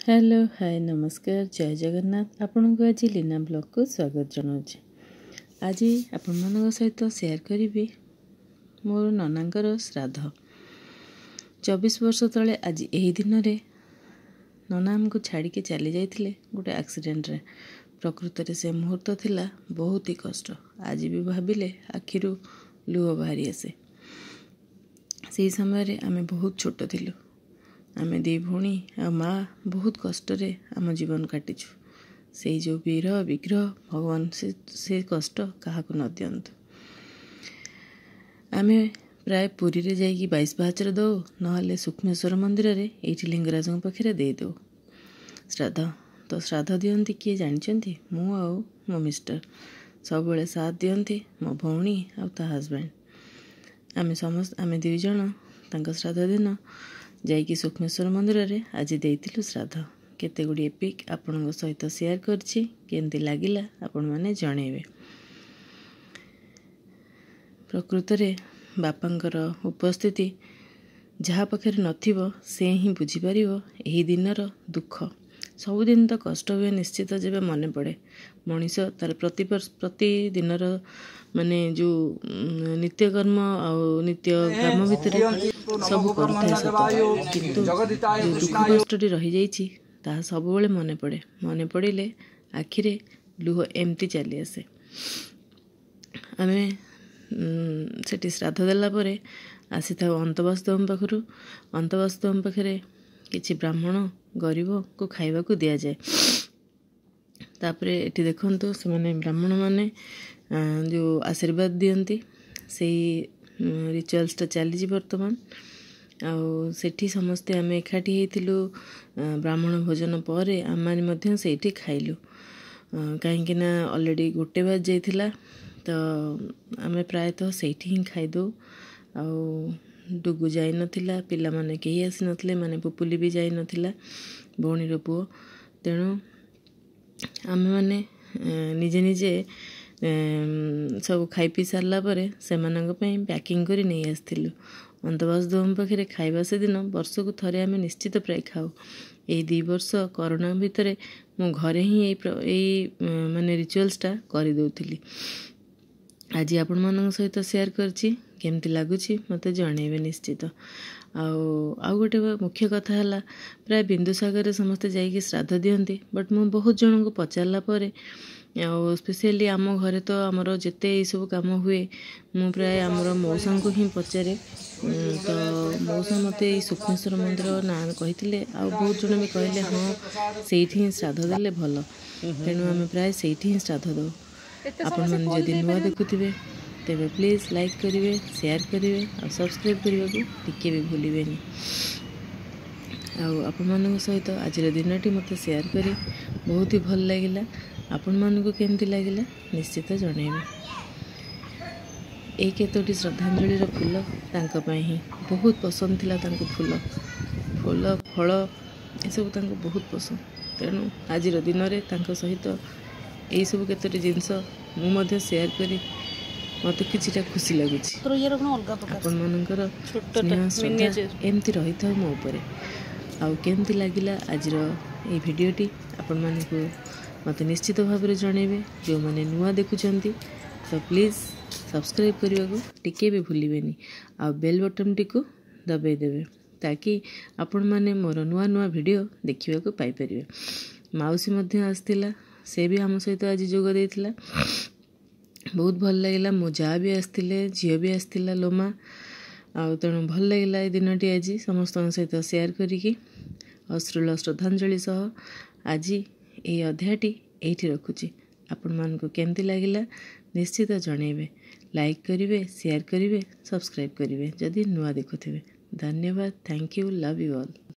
hello hi ନମସ୍କାର ଜୟ ଜଗନ୍ନାଥ ଆପଣଙ୍କୁ ଆଜି ଲିନା ବ୍ଲଗକୁ ସ୍ୱାଗତ ଜଣାଉଛି ଆଜି ଆପଣମାନଙ୍କ ସହିତ ସେୟାର କରିବି ମୋର ନନାଙ୍କର ଶ୍ରାଦ୍ଧ ଚବିଶ ବର୍ଷ ତଳେ ଆଜି ଏହି ଦିନରେ ନନା ଆମକୁ ଛାଡ଼ିକି ଚାଲିଯାଇଥିଲେ ଗୋଟେ ଆକ୍ସିଡ଼େଣ୍ଟରେ ପ୍ରକୃତରେ ସେ ମୁହୂର୍ତ୍ତ ଥିଲା ବହୁତ ହି କଷ୍ଟ ଆଜି ବି ଭାବିଲେ ଆଖିରୁ ଲୁହ ବାହାରି ଆସେ ସେହି ସମୟରେ ଆମେ ବହୁତ ଛୋଟ ଥିଲୁ ଆମେ ଦୁଇ ଭଉଣୀ ଆଉ ମା ବହୁତ କଷ୍ଟରେ ଆମ ଜୀବନ କାଟିଛୁ ସେଇ ଯେଉଁ ବୀର ବିଗ୍ରହ ଭଗବାନ ସେ ସେ କଷ୍ଟ କାହାକୁ ନ ଦିଅନ୍ତୁ ଆମେ ପ୍ରାୟ ପୁରୀରେ ଯାଇକି ବାଇଶ ପାହାଚରେ ଦେଉ ନହେଲେ ସୂକ୍ଷ୍ମେଶ୍ୱର ମନ୍ଦିରରେ ଏଇଠି ଲିଙ୍ଗରାଜଙ୍କ ପାଖରେ ଦେଇଦେଉ ଶ୍ରାଦ୍ଧ ତ ଶ୍ରାଦ୍ଧ ଦିଅନ୍ତି କିଏ ଜାଣିଛନ୍ତି ମୁଁ ଆଉ ମୋ ମିଷ୍ଟର ସବୁବେଳେ ସାଥ ଦିଅନ୍ତି ମୋ ଭଉଣୀ ଆଉ ତା ହଜବେଣ୍ଡ ଆମେ ସମସ୍ତେ ଆମେ ଦୁଇ ଜଣ ତାଙ୍କ ଶ୍ରାଦ୍ଧ ଦିନ ଯାଇକି ସୂକ୍ଷ୍ମେଶ୍ୱର ମନ୍ଦିରରେ ଆଜି ଦେଇଥିଲୁ ଶ୍ରାଦ୍ଧ କେତେ ଗୁଡ଼ିଏ ପିକ୍ ଆପଣଙ୍କ ସହିତ ସେୟାର କରିଛି କେମିତି ଲାଗିଲା ଆପଣମାନେ ଜଣେଇବେ ପ୍ରକୃତରେ ବାପାଙ୍କର ଉପସ୍ଥିତି ଯାହା ପାଖରେ ନଥିବ ସେ ହିଁ ବୁଝିପାରିବ ଏହି ଦିନର ଦୁଃଖ ସବୁଦିନ ତ କଷ୍ଟ ହୁଏ ନିଶ୍ଚିତ ଯେବେ ମନେ ପଡ଼େ ମଣିଷ ତା'ର ପ୍ରତି ପ୍ରତିଦିନର ମାନେ ଯେଉଁ ନିତ୍ୟକର୍ମ ଆଉ ନିତ୍ୟ କାମ ଭିତରେ ସବୁ କରୁଥାଏ କିନ୍ତୁ ଯେଉଁ ଦୁଃଖ କଷ୍ଟଟି ରହିଯାଇଛି ତାହା ସବୁବେଳେ ମନେ ପଡ଼େ ମନେ ପଡ଼ିଲେ ଆଖିରେ ଲୁହ ଏମିତି ଚାଲି ଆସେ ଆମେ ସେଠି ଶ୍ରାଦ୍ଧ ଦେଲା ପରେ ଆସିଥାଉ ଅନ୍ତବାସ୍ତବ ପାଖରୁ ଅନ୍ତବାସ୍ତବ ପାଖରେ କିଛି ବ୍ରାହ୍ମଣ ଗରିବକୁ ଖାଇବାକୁ ଦିଆଯାଏ ତାପରେ ଏଠି ଦେଖନ୍ତୁ ସେମାନେ ବ୍ରାହ୍ମଣମାନେ ଯେଉଁ ଆଶୀର୍ବାଦ ଦିଅନ୍ତି ସେଇ ରିଚୁଆଲ୍ସଟା ଚାଲିଛି ବର୍ତ୍ତମାନ ଆଉ ସେଠି ସମସ୍ତେ ଆମେ ଏକାଠି ହେଇଥିଲୁ ବ୍ରାହ୍ମଣ ଭୋଜନ ପରେ ଆମେମାନେ ମଧ୍ୟ ସେଇଠି ଖାଇଲୁ କାହିଁକିନା ଅଲରେଡ଼ି ଗୋଟେ ବାଜ ଯାଇଥିଲା ତ ଆମେ ପ୍ରାୟତଃ ସେଇଠି ହିଁ ଖାଇଦେଉ ଆଉ ଡୁଗୁ ଯାଇନଥିଲା ପିଲାମାନେ କେହି ଆସିନଥିଲେ ମାନେ ପୁପୁଲି ବି ଯାଇନଥିଲା ଭଉଣୀର ପୁଅ ତେଣୁ ଆମେମାନେ ନିଜେ ନିଜେ ସବୁ ଖାଇପିଇ ସାରିଲା ପରେ ସେମାନଙ୍କ ପାଇଁ ପ୍ୟାକିଂ କରି ନେଇ ଆସିଥିଲୁ ଅନ୍ଧବାସ ଦୁଆମ ପାଖରେ ଖାଇବା ସେଦିନ ବର୍ଷକୁ ଥରେ ଆମେ ନିଶ୍ଚିତ ପ୍ରାୟ ଖାଉ ଏଇ ଦୁଇ ବର୍ଷ କରୋନା ଭିତରେ ମୁଁ ଘରେ ହିଁ ଏଇ ଏଇ ମାନେ ରିଚୁଆଲ୍ସଟା କରିଦେଉଥିଲି ଆଜି ଆପଣମାନଙ୍କ ସହିତ ସେୟାର କରିଛି କେମିତି ଲାଗୁଛି ମୋତେ ଜଣେଇବେ ନିଶ୍ଚିତ ଆଉ ଆଉ ଗୋଟେ ମୁଖ୍ୟ କଥା ହେଲା ପ୍ରାୟ ବିନ୍ଦୁସାଗରରେ ସମସ୍ତେ ଯାଇକି ଶ୍ରାଦ୍ଧ ଦିଅନ୍ତି ବଟ୍ ମୁଁ ବହୁତ ଜଣଙ୍କୁ ପଚାରିଲା ପରେ ଆଉ ସ୍ପେଶିଆଲି ଆମ ଘରେ ତ ଆମର ଯେତେ ଏଇସବୁ କାମ ହୁଏ ମୁଁ ପ୍ରାୟ ଆମର ମଉସାଙ୍କୁ ହିଁ ପଚାରେ ତ ମଉସା ମୋତେ ଏଇ ସୁକ୍ଷ୍ମେଶ୍ୱର ମନ୍ଦିର ନାଁ କହିଥିଲେ ଆଉ ବହୁତ ଜଣ ବି କହିଲେ ହଁ ସେଇଠି ହିଁ ଶ୍ରାଦ୍ଧ ଦେଲେ ଭଲ ତେଣୁ ଆମେ ପ୍ରାୟ ସେଇଠି ହିଁ ଶ୍ରାଦ୍ଧ ଦେଉ ଆପଣମାନେ ଯଦି ନୂଆ ଦେଖୁଥିବେ ତେବେ ପ୍ଲିଜ୍ ଲାଇକ୍ କରିବେ ସେୟାର୍ କରିବେ ଆଉ ସବସ୍କ୍ରାଇବ୍ କରିବାକୁ ଟିକେ ବି ଭୁଲିବେନି ଆଉ ଆପଣମାନଙ୍କ ସହିତ ଆଜିର ଦିନଟି ମୋତେ ସେୟାର୍ କରି ବହୁତ ହି ଭଲ ଲାଗିଲା ଆପଣମାନଙ୍କୁ କେମିତି ଲାଗିଲା ନିଶ୍ଚିତ ଜଣାଇବେ ଏଇ କେତୋଟି ଶ୍ରଦ୍ଧାଞ୍ଜଳିର ଫୁଲ ତାଙ୍କ ପାଇଁ ହିଁ ବହୁତ ପସନ୍ଦ ଥିଲା ତାଙ୍କୁ ଫୁଲ ଫୁଲ ଫଳ ଏସବୁ ତାଙ୍କୁ ବହୁତ ପସନ୍ଦ ତେଣୁ ଆଜିର ଦିନରେ ତାଙ୍କ ସହିତ ଏଇସବୁ କେତୋଟି ଜିନିଷ ମୁଁ ମଧ୍ୟ ସେୟାର୍ କରି ମୋତେ କିଛିଟା ଖୁସି ଲାଗୁଛି ଆପଣମାନଙ୍କର ଏମିତି ରହିଥାଉ ମୋ ଉପରେ ଆଉ କେମିତି ଲାଗିଲା ଆଜିର ଏଇ ଭିଡ଼ିଓଟି ଆପଣମାନଙ୍କୁ ମୋତେ ନିଶ୍ଚିତ ଭାବରେ ଜଣାଇବେ ଯେଉଁମାନେ ନୂଆ ଦେଖୁଛନ୍ତି ତ ପ୍ଲିଜ୍ ସବସ୍କ୍ରାଇବ୍ କରିବାକୁ ଟିକେ ବି ଭୁଲିବେନି ଆଉ ବେଲ୍ ବଟନ୍ଟିକୁ ଦବାଇ ଦେବେ ତାକି ଆପଣମାନେ ମୋର ନୂଆ ନୂଆ ଭିଡ଼ିଓ ଦେଖିବାକୁ ପାଇପାରିବେ ମାଉସୀ ମଧ୍ୟ ଆସିଥିଲା ସେ ବି ଆମ ସହିତ ଆଜି ଯୋଗ ଦେଇଥିଲା ବହୁତ ଭଲ ଲାଗିଲା ମୋ ଯା ବି ଆସିଥିଲେ ଝିଅ ବି ଆସିଥିଲା ଲୋମା ଆଉ ତେଣୁ ଭଲ ଲାଗିଲା ଏ ଦିନଟି ଆଜି ସମସ୍ତଙ୍କ ସହିତ ସେୟାର କରିକି ଅଶ୍ରୁଳ ଶ୍ରଦ୍ଧାଞ୍ଜଳି ସହ ଆଜି ଏଇ ଅଧ୍ୟାୟଟି ଏଇଠି ରଖୁଛି ଆପଣମାନଙ୍କୁ କେମିତି ଲାଗିଲା ନିଶ୍ଚିତ ଜଣାଇବେ ଲାଇକ୍ କରିବେ ସେୟାର କରିବେ ସବସ୍କ୍ରାଇବ୍ କରିବେ ଯଦି ନୂଆ ଦେଖୁଥିବେ ଧନ୍ୟବାଦ thank you love you all